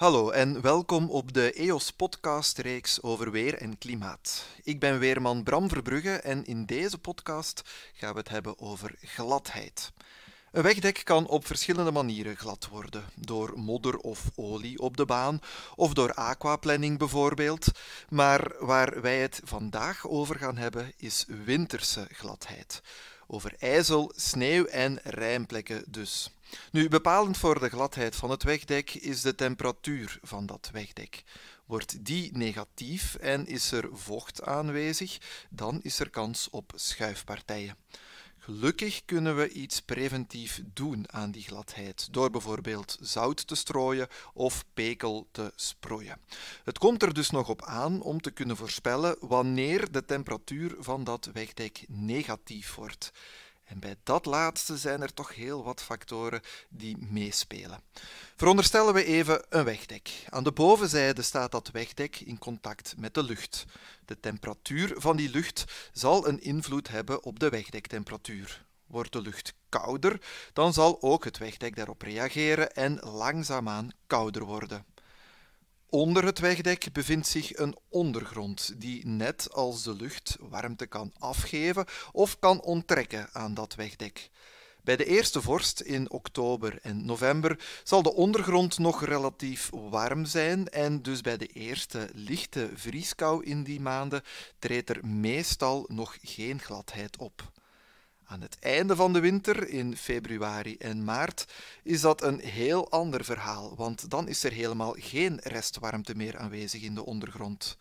Hallo en welkom op de EOS podcastreeks over weer en klimaat. Ik ben weerman Bram Verbrugge en in deze podcast gaan we het hebben over gladheid. Een wegdek kan op verschillende manieren glad worden. Door modder of olie op de baan, of door aquaplanning bijvoorbeeld. Maar waar wij het vandaag over gaan hebben is winterse gladheid over ijzel, sneeuw en rijmplekken dus. Nu, bepalend voor de gladheid van het wegdek is de temperatuur van dat wegdek. Wordt die negatief en is er vocht aanwezig, dan is er kans op schuifpartijen. Gelukkig kunnen we iets preventief doen aan die gladheid, door bijvoorbeeld zout te strooien of pekel te sproeien. Het komt er dus nog op aan om te kunnen voorspellen wanneer de temperatuur van dat wegdek negatief wordt. En bij dat laatste zijn er toch heel wat factoren die meespelen. Veronderstellen we even een wegdek. Aan de bovenzijde staat dat wegdek in contact met de lucht. De temperatuur van die lucht zal een invloed hebben op de wegdektemperatuur. Wordt de lucht kouder, dan zal ook het wegdek daarop reageren en langzaamaan kouder worden. Onder het wegdek bevindt zich een ondergrond die net als de lucht warmte kan afgeven of kan onttrekken aan dat wegdek. Bij de eerste vorst in oktober en november zal de ondergrond nog relatief warm zijn en dus bij de eerste lichte vrieskou in die maanden treedt er meestal nog geen gladheid op. Aan het einde van de winter, in februari en maart, is dat een heel ander verhaal, want dan is er helemaal geen restwarmte meer aanwezig in de ondergrond.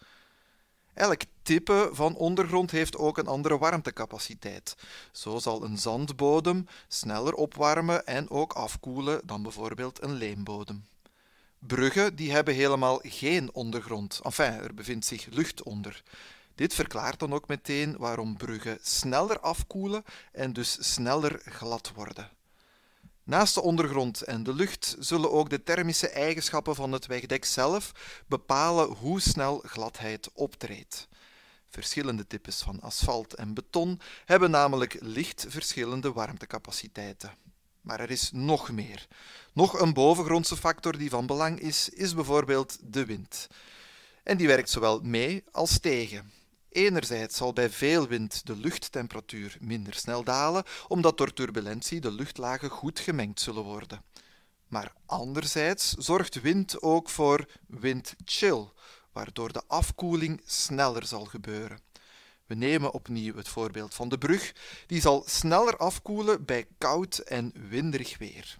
Elk type van ondergrond heeft ook een andere warmtecapaciteit. Zo zal een zandbodem sneller opwarmen en ook afkoelen dan bijvoorbeeld een leembodem. Bruggen die hebben helemaal geen ondergrond. Enfin, er bevindt zich lucht onder. Dit verklaart dan ook meteen waarom bruggen sneller afkoelen en dus sneller glad worden. Naast de ondergrond en de lucht zullen ook de thermische eigenschappen van het wegdek zelf bepalen hoe snel gladheid optreedt. Verschillende types van asfalt en beton hebben namelijk licht verschillende warmtecapaciteiten. Maar er is nog meer. Nog een bovengrondse factor die van belang is, is bijvoorbeeld de wind. En die werkt zowel mee als tegen. Enerzijds zal bij veel wind de luchttemperatuur minder snel dalen, omdat door turbulentie de luchtlagen goed gemengd zullen worden. Maar anderzijds zorgt wind ook voor windchill, waardoor de afkoeling sneller zal gebeuren. We nemen opnieuw het voorbeeld van de brug, die zal sneller afkoelen bij koud en winderig weer.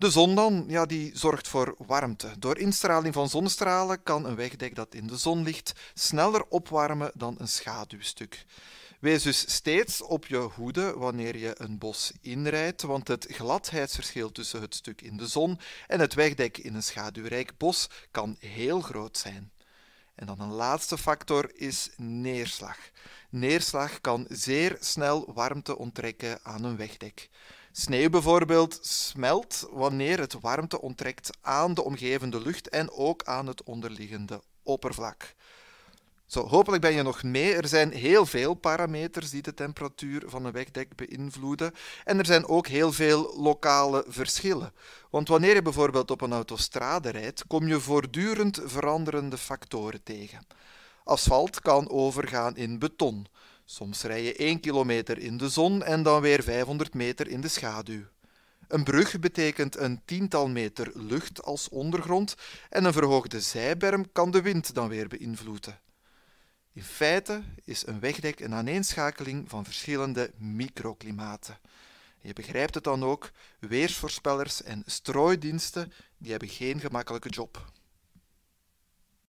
De zon dan, ja, die zorgt voor warmte. Door instraling van zonnestralen kan een wegdek dat in de zon ligt sneller opwarmen dan een schaduwstuk. Wees dus steeds op je hoede wanneer je een bos inrijdt, want het gladheidsverschil tussen het stuk in de zon en het wegdek in een schaduwrijk bos kan heel groot zijn. En dan een laatste factor is neerslag. Neerslag kan zeer snel warmte onttrekken aan een wegdek. Sneeuw bijvoorbeeld smelt wanneer het warmte onttrekt aan de omgevende lucht en ook aan het onderliggende oppervlak. Zo, hopelijk ben je nog mee. Er zijn heel veel parameters die de temperatuur van een wegdek beïnvloeden. En er zijn ook heel veel lokale verschillen. Want wanneer je bijvoorbeeld op een autostrade rijdt, kom je voortdurend veranderende factoren tegen. Asfalt kan overgaan in beton. Soms rij je 1 kilometer in de zon en dan weer 500 meter in de schaduw. Een brug betekent een tiental meter lucht als ondergrond en een verhoogde zijberm kan de wind dan weer beïnvloeden. In feite is een wegdek een aaneenschakeling van verschillende microklimaten. Je begrijpt het dan ook, weersvoorspellers en strooidiensten die hebben geen gemakkelijke job.